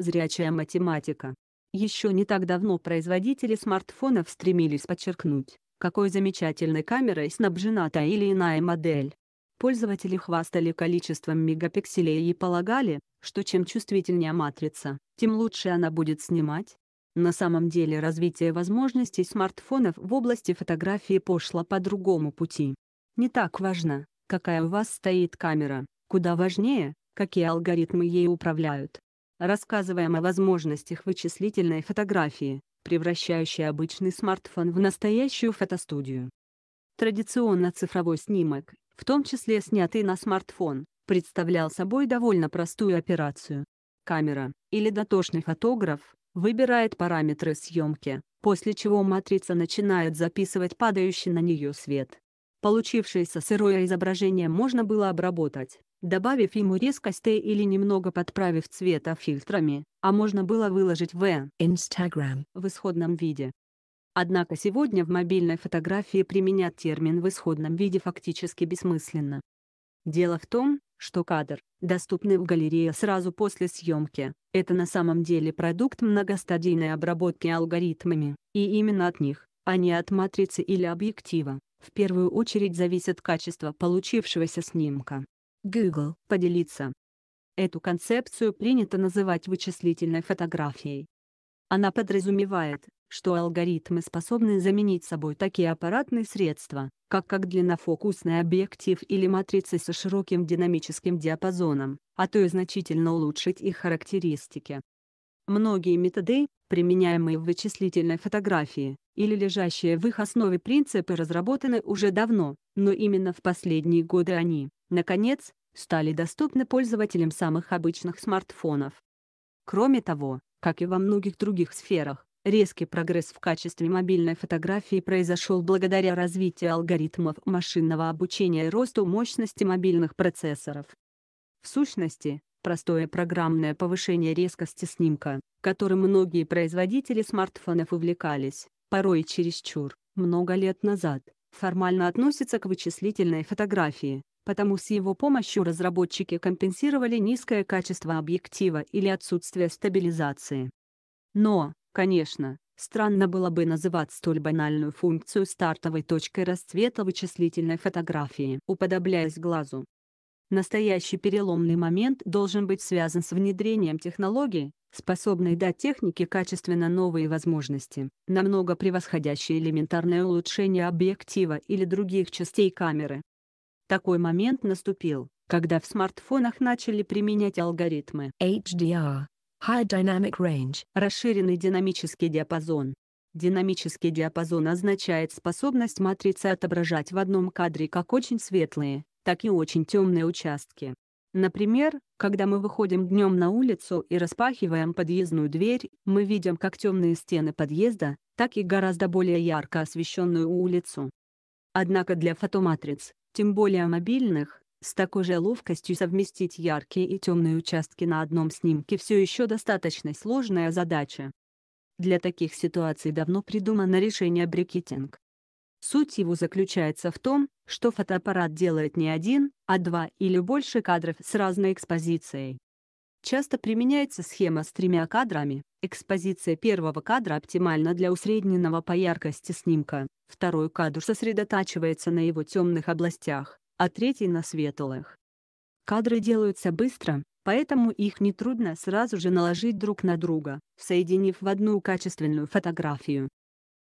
Зрячая математика. Еще не так давно производители смартфонов стремились подчеркнуть, какой замечательной камерой снабжена та или иная модель. Пользователи хвастали количеством мегапикселей и полагали, что чем чувствительнее матрица, тем лучше она будет снимать. На самом деле развитие возможностей смартфонов в области фотографии пошло по другому пути. Не так важно, какая у вас стоит камера, куда важнее, какие алгоритмы ей управляют. Рассказываем о возможностях вычислительной фотографии, превращающей обычный смартфон в настоящую фотостудию. Традиционно цифровой снимок, в том числе снятый на смартфон, представлял собой довольно простую операцию. Камера, или дотошный фотограф, выбирает параметры съемки, после чего матрица начинает записывать падающий на нее свет. Получившееся сырое изображение можно было обработать, добавив ему резкости или немного подправив цвета фильтрами, а можно было выложить в Instagram в исходном виде. Однако сегодня в мобильной фотографии применять термин в исходном виде фактически бессмысленно. Дело в том, что кадр, доступный в галерее сразу после съемки, это на самом деле продукт многостадийной обработки алгоритмами, и именно от них, а не от матрицы или объектива, в первую очередь зависит качество получившегося снимка. Google поделиться. Эту концепцию принято называть вычислительной фотографией. Она подразумевает, что алгоритмы способны заменить собой такие аппаратные средства, как как длиннофокусный объектив или матрицы со широким динамическим диапазоном, а то и значительно улучшить их характеристики. Многие методы, применяемые в вычислительной фотографии, или лежащие в их основе принципы разработаны уже давно, но именно в последние годы они, наконец, стали доступны пользователям самых обычных смартфонов. Кроме того, как и во многих других сферах, резкий прогресс в качестве мобильной фотографии произошел благодаря развитию алгоритмов машинного обучения и росту мощности мобильных процессоров. В сущности, простое программное повышение резкости снимка, которым многие производители смартфонов увлекались, порой чересчур, много лет назад, формально относится к вычислительной фотографии, потому с его помощью разработчики компенсировали низкое качество объектива или отсутствие стабилизации. Но, конечно, странно было бы называть столь банальную функцию стартовой точкой расцвета вычислительной фотографии, уподобляясь глазу. Настоящий переломный момент должен быть связан с внедрением технологии, способной дать технике качественно новые возможности, намного превосходящие элементарное улучшение объектива или других частей камеры. Такой момент наступил, когда в смартфонах начали применять алгоритмы HDR High Dynamic Range расширенный динамический диапазон. Динамический диапазон означает способность матрицы отображать в одном кадре как очень светлые, так и очень темные участки. Например, когда мы выходим днем на улицу и распахиваем подъездную дверь, мы видим как темные стены подъезда, так и гораздо более ярко освещенную улицу. Однако для фотоматриц, тем более мобильных, с такой же ловкостью совместить яркие и темные участки на одном снимке все еще достаточно сложная задача. Для таких ситуаций давно придумано решение брикетинг. Суть его заключается в том, что фотоаппарат делает не один, а два или больше кадров с разной экспозицией. Часто применяется схема с тремя кадрами. Экспозиция первого кадра оптимальна для усредненного по яркости снимка, второй кадр сосредотачивается на его темных областях, а третий на светлых. Кадры делаются быстро, поэтому их нетрудно сразу же наложить друг на друга, соединив в одну качественную фотографию.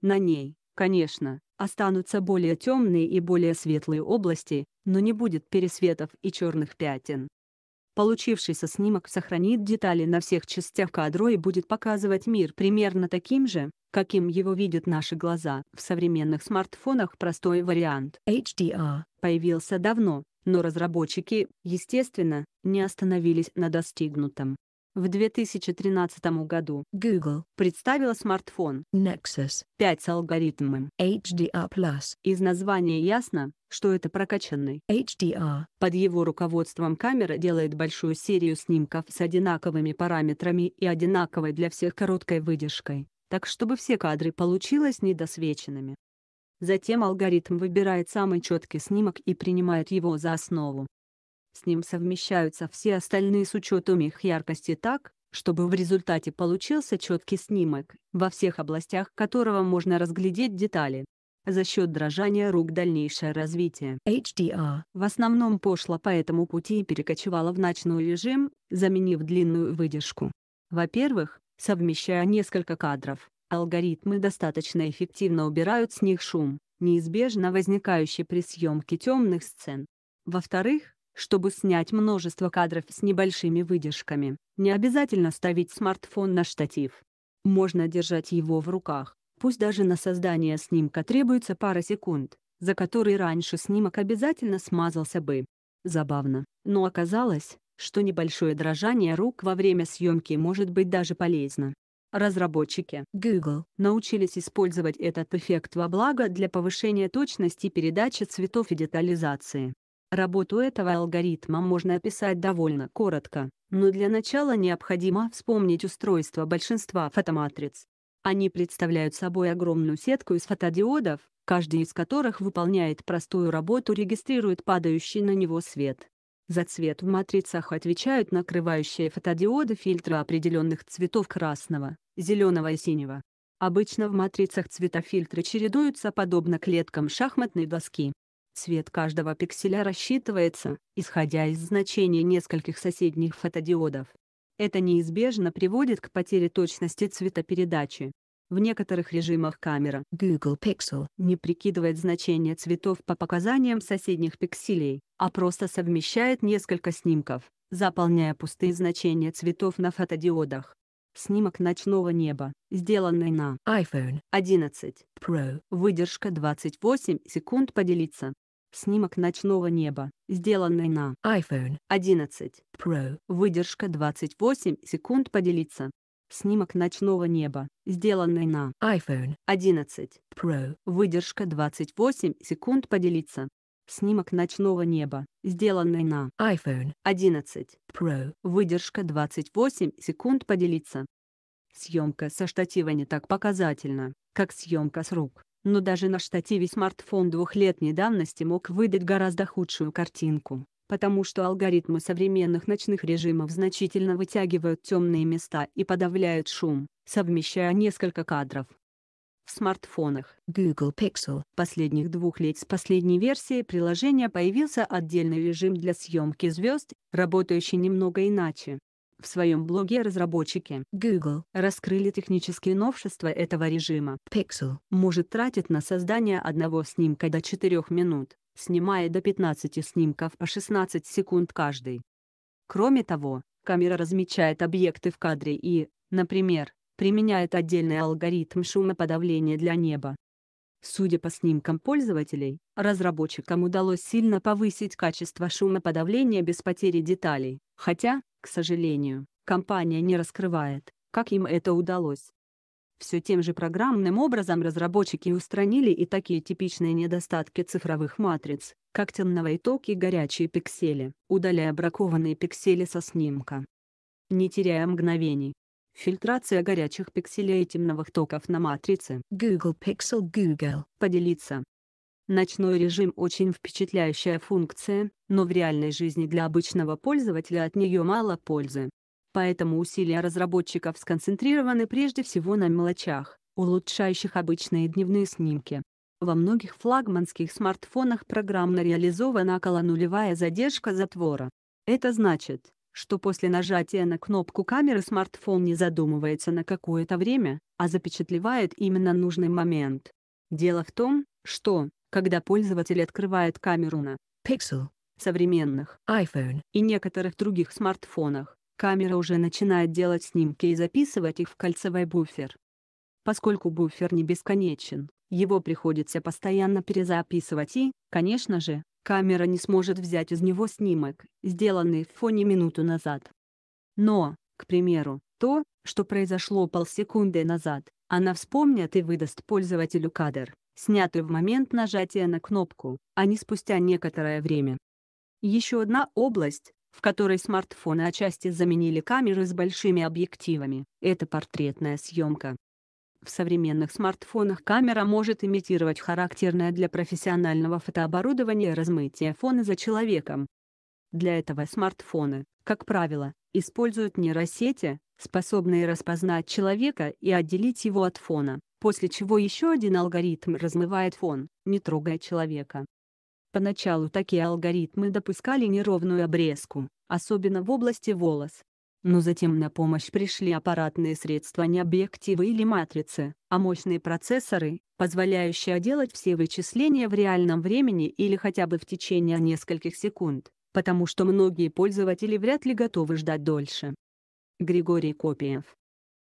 На ней, конечно, останутся более темные и более светлые области, но не будет пересветов и черных пятен. Получившийся снимок сохранит детали на всех частях кадра и будет показывать мир примерно таким же, каким его видят наши глаза. В современных смартфонах простой вариант HDR появился давно, но разработчики, естественно, не остановились на достигнутом. В 2013 году Google представила смартфон Nexus 5 с алгоритмом HDR+. Из названия ясно, что это прокачанный HDR. Под его руководством камера делает большую серию снимков с одинаковыми параметрами и одинаковой для всех короткой выдержкой, так чтобы все кадры получилось недосвеченными. Затем алгоритм выбирает самый четкий снимок и принимает его за основу. С ним совмещаются все остальные с учетом их яркости так, чтобы в результате получился четкий снимок, во всех областях которого можно разглядеть детали. За счет дрожания рук дальнейшее развитие HDR в основном пошло по этому пути и перекочевало в ночной режим, заменив длинную выдержку. Во-первых, совмещая несколько кадров, алгоритмы достаточно эффективно убирают с них шум, неизбежно возникающий при съемке темных сцен. Во-вторых, чтобы снять множество кадров с небольшими выдержками. Не обязательно ставить смартфон на штатив. Можно держать его в руках, пусть даже на создание снимка требуется пара секунд, за которые раньше снимок обязательно смазался бы. Забавно, но оказалось, что небольшое дрожание рук во время съемки может быть даже полезно. Разработчики Google научились использовать этот эффект во благо для повышения точности передачи цветов и детализации. Работу этого алгоритма можно описать довольно коротко, но для начала необходимо вспомнить устройство большинства фотоматриц. Они представляют собой огромную сетку из фотодиодов, каждый из которых выполняет простую работу регистрирует падающий на него свет. За цвет в матрицах отвечают накрывающие фотодиоды фильтра определенных цветов красного, зеленого и синего. Обычно в матрицах цветофильтры чередуются подобно клеткам шахматной доски. Цвет каждого пикселя рассчитывается, исходя из значения нескольких соседних фотодиодов. Это неизбежно приводит к потере точности цветопередачи. В некоторых режимах камера Google Pixel не прикидывает значение цветов по показаниям соседних пикселей, а просто совмещает несколько снимков, заполняя пустые значения цветов на фотодиодах. Снимок ночного неба, сделанный на iPhone 11 Pro. Выдержка 28 секунд поделиться. Снимок ночного неба, сделанный на iPhone 11 Pro. Выдержка 28 секунд поделиться. Снимок ночного неба, сделанный на iPhone 11 Pro. Выдержка 28 секунд поделиться. Снимок ночного неба, сделанный на iPhone 11 Pro. Выдержка 28 секунд поделиться. Съемка со штатива не так показательна, как съемка с рук но даже на штативе смартфон двухлетней давности мог выдать гораздо худшую картинку, потому что алгоритмы современных ночных режимов значительно вытягивают темные места и подавляют шум, совмещая несколько кадров. В смартфонах Google Pixel последних двух лет с последней версии приложения появился отдельный режим для съемки звезд, работающий немного иначе. В своем блоге разработчики Google раскрыли технические новшества этого режима. Pixel может тратить на создание одного снимка до 4 минут, снимая до 15 снимков по а 16 секунд каждый. Кроме того, камера размечает объекты в кадре и, например, применяет отдельный алгоритм шумоподавления для неба. Судя по снимкам пользователей, разработчикам удалось сильно повысить качество шумоподавления без потери деталей, хотя, к сожалению, компания не раскрывает, как им это удалось. Все тем же программным образом разработчики устранили и такие типичные недостатки цифровых матриц, как темного итог и горячие пиксели, удаляя бракованные пиксели со снимка. Не теряя мгновений. Фильтрация горячих пикселей и темновых токов на матрице Google Pixel Google поделиться Ночной режим очень впечатляющая функция, но в реальной жизни для обычного пользователя от нее мало пользы. Поэтому усилия разработчиков сконцентрированы прежде всего на мелочах, улучшающих обычные дневные снимки. Во многих флагманских смартфонах программно реализована около нулевая задержка затвора. Это значит, что после нажатия на кнопку камеры смартфон не задумывается на какое-то время, а запечатлевает именно нужный момент. Дело в том, что, когда пользователь открывает камеру на Pixel, современных iPhone и некоторых других смартфонах, камера уже начинает делать снимки и записывать их в кольцевой буфер. Поскольку буфер не бесконечен, его приходится постоянно перезаписывать и, конечно же, камера не сможет взять из него снимок, сделанный в фоне минуту назад. Но, к примеру, то, что произошло полсекунды назад, она вспомнит и выдаст пользователю кадр, сняты в момент нажатия на кнопку, а не спустя некоторое время. Еще одна область, в которой смартфоны отчасти заменили камеры с большими объективами, это портретная съемка. В современных смартфонах камера может имитировать характерное для профессионального фотооборудования размытие фона за человеком. Для этого смартфоны, как правило, используют нейросети, способные распознать человека и отделить его от фона, после чего еще один алгоритм размывает фон, не трогая человека. Поначалу такие алгоритмы допускали неровную обрезку, особенно в области волос. Но затем на помощь пришли аппаратные средства не объективы или матрицы, а мощные процессоры, позволяющие делать все вычисления в реальном времени или хотя бы в течение нескольких секунд, потому что многие пользователи вряд ли готовы ждать дольше. Григорий Копиев